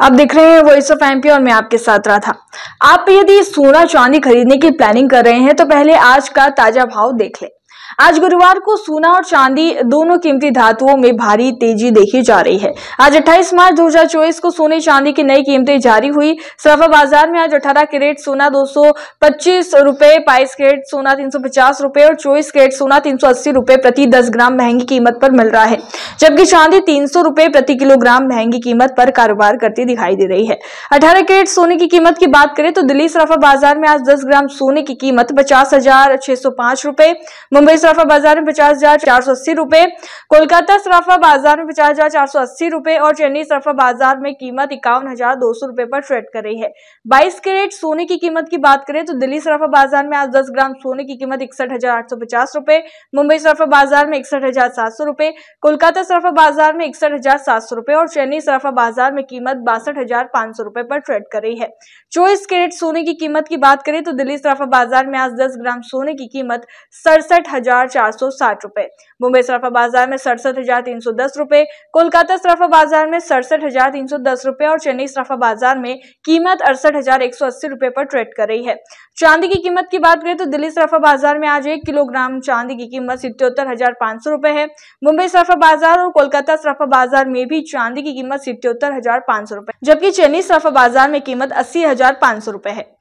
आप देख रहे हैं वॉइस ऑफ एमपी और मैं आपके साथ रहा था आप यदि सोना चांदी खरीदने की प्लानिंग कर रहे हैं तो पहले आज का ताजा भाव देख लें आज गुरुवार को सोना और चांदी दोनों कीमती धातुओं में भारी तेजी देखी जा रही है आज 28 मार्च दो को सोने चांदी की नई कीमतें जारी हुई सराफा बाजार में आज 18 कैरेट सोना दो सौ पच्चीस रुपए बाईस कैरेट सोना तीन सौ पचास रुपए और चौबीस कैरेट सोना तीन सौ अस्सी रुपए प्रति दस ग्राम महंगी कीमत पर मिल रहा है जबकि चांदी तीन सौ रुपए प्रति किलोग्राम महंगी कीमत पर कारोबार करती दिखाई दे रही है अठारह कैरेट सोने की कीमत की बात करें तो दिल्ली सराफा बाजार में आज दस ग्राम सोने की कीमत पचास हजार छह सौ पांच रुपए मुंबई मुंबई सराफा बाजार में पचास हजार चार सौ अस्सी रुपए कोलकाता सराफा बाजार में पचास हजार चार सौ अस्सी रुपए और चेन्नई सराफा बाजार में कीमत इक्यावन हजार दो सौ रुपए पर ट्रेड कर रही है बाईस कैरेट सोने की कीमत की बात करें तो दिल्ली सराफा बाजार में आज दस ग्राम सोने की कीमत इकसठ हजार आठ सौ पचास रुपए मुंबई सराफा बाजार में इकसठ हजार सात सौ रुपए कोलकाता सराफा बाजार में इकसठ हजार सात सौ रुपए और चेन्नई सराफा बाजार में कीमत बासठ हजार पांच सौ रुपए पर ट्रेड कर रही है चौबीस कैरेट सोने की कीमत की बात करें तो दिल्ली सराफा बाजार में आज दस ग्राम सोने की कीमत सड़सठ तिरसठ हजार चार सौ साठ रुपए मुंबई सराफा बाजार में सड़सठ हजार तीन सौ दस रुपए कोलकाता सराफा बाजार में सड़सठ हजार तीन सौ दस रुपए और चेन्नई सराफा बाजार में कीमत अड़सठ हजार एक सौ अस्सी रुपए पर ट्रेड कर रही है चांदी की कीमत की बात करें तो दिल्ली सराफा बाजार में आज एक किलोग्राम चांदी की कीमत सितोत्तर हजार पांच सौ रुपए है मुंबई सराफा बाजार और कोलकाता सराफा बाजार में भी चांदी की कीमत सितोत्तर हजार पांच सौ रुपए जबकि चेन्नई सराफा बाजार में कीमत अस्सी हजार पांच सौ रुपए है